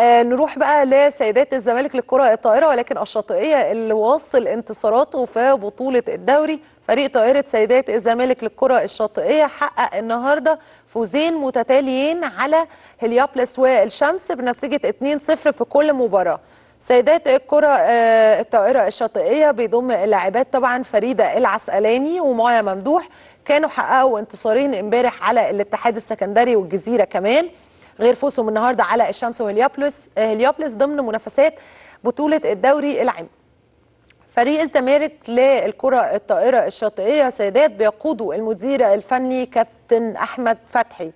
آه نروح بقى لسيدات الزمالك للكرة الطائرة ولكن الشاطئية اللي واصل انتصاراته في بطولة الدوري فريق طائرة سيدات الزمالك للكرة الشاطئية حقق النهاردة فوزين متتاليين على هليابلس والشمس بنتيجة 2-0 في كل مباراة سيدات الكرة آه، الطائرة الشاطئية بيضم اللاعبات طبعا فريدة العسقلاني ومايا ممدوح كانوا حققوا انتصارين امبارح على الاتحاد السكندري والجزيرة كمان غير فوزهم النهارده على الشمس وهليوبلس هليوبلس آه، ضمن منافسات بطوله الدوري العام فريق الزمالك للكرة الطائرة الشاطئية سيدات بيقوده المدير الفني كابتن أحمد فتحي